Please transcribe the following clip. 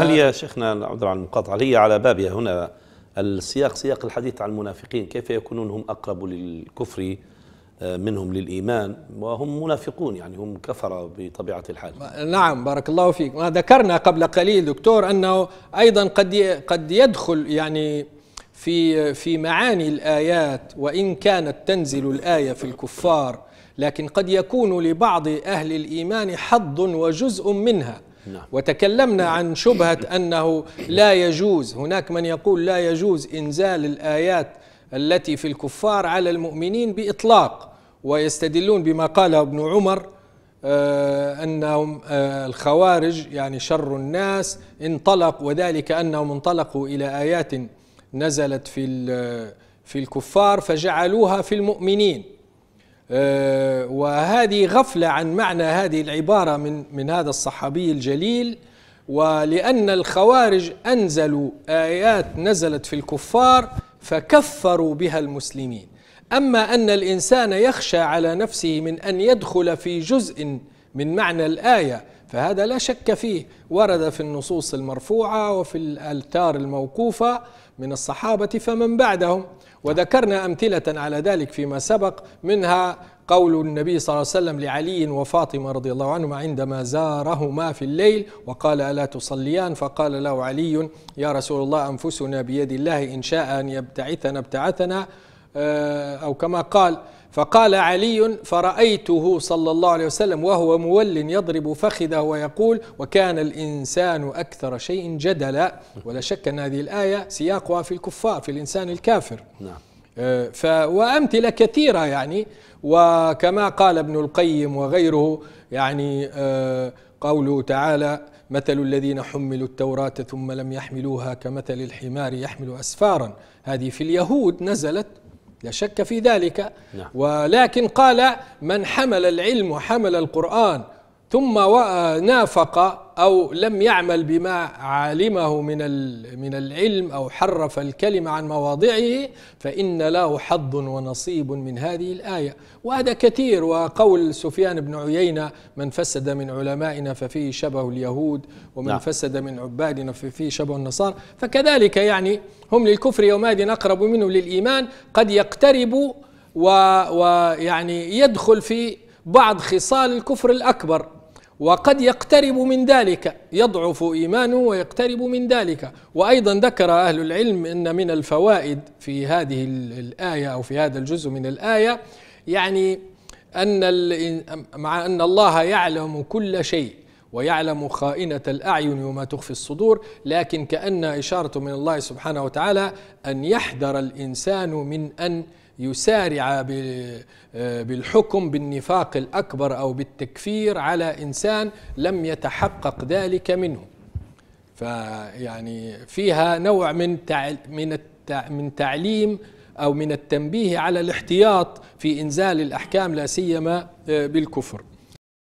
آه، هل يا شيخنا عذرا عن المقاطعة هي على بابها هنا السياق سياق الحديث عن المنافقين كيف يكونون هم أقرب للكفر آه، منهم للإيمان وهم منافقون يعني هم كفرة بطبيعة الحال نعم بارك الله فيك ما ذكرنا قبل قليل دكتور أنه أيضا قد قد يدخل يعني في في معاني الآيات وإن كانت تنزل الآية في الكفار لكن قد يكون لبعض أهل الإيمان حظ وجزء منها نعم. وتكلمنا عن شبهة أنه لا يجوز هناك من يقول لا يجوز إنزال الآيات التي في الكفار على المؤمنين بإطلاق ويستدلون بما قاله ابن عمر آه، أنهم آه، الخوارج يعني شر الناس انطلق وذلك أنهم انطلقوا إلى آيات نزلت في آه، في الكفار فجعلوها في المؤمنين آه، وهذه غفلة عن معنى هذه العبارة من من هذا الصحابي الجليل ولأن الخوارج أنزلوا آيات نزلت في الكفار فكفروا بها المسلمين أما أن الإنسان يخشى على نفسه من أن يدخل في جزء من معنى الآية فهذا لا شك فيه ورد في النصوص المرفوعة وفي الألتار الموقوفة من الصحابة فمن بعدهم وذكرنا أمثلة على ذلك فيما سبق منها قول النبي صلى الله عليه وسلم لعلي وفاطمة رضي الله عنهما عندما زارهما في الليل وقال ألا تصليان فقال له علي يا رسول الله أنفسنا بيد الله إن شاء أن يبتعثنا ابتعثنا آه، أو كما قال فقال علي فرأيته صلى الله عليه وسلم وهو مول يضرب فخذه ويقول وكان الإنسان أكثر شيء جدلا ولا شك أن هذه الآية سياقها في الكفار في الإنسان الكافر نعم آه، وأمثلة كثيرة يعني وكما قال ابن القيم وغيره يعني آه، قوله تعالى مثل الذين حملوا التوراة ثم لم يحملوها كمثل الحمار يحمل أسفارا هذه في اليهود نزلت لا شك في ذلك نعم. ولكن قال من حمل العلم وحمل القرآن ثم نافق أو لم يعمل بما علمه من من العلم أو حرف الكلمة عن مواضعه فإن له حظ ونصيب من هذه الآية وهذا كثير وقول سفيان بن عيينة من فسد من علمائنا ففيه شبه اليهود ومن نعم. فسد من عبادنا ففيه شبه النصارى فكذلك يعني هم للكفر يومئذ أقرب منه للإيمان قد يقترب ويعني يدخل في بعض خصال الكفر الأكبر وقد يقترب من ذلك يضعف إيمانه ويقترب من ذلك وأيضا ذكر أهل العلم أن من الفوائد في هذه الآية أو في هذا الجزء من الآية يعني أن مع أن الله يعلم كل شيء ويعلم خائنة الأعين وما تخفي الصدور لكن كأن إشارة من الله سبحانه وتعالى أن يحذر الإنسان من أن يسارع آه، بالحكم بالنفاق الأكبر أو بالتكفير على إنسان لم يتحقق ذلك منه فيعني فيها نوع من من من تعليم أو من التنبيه على الاحتياط في إنزال الأحكام لا سيما آه، بالكفر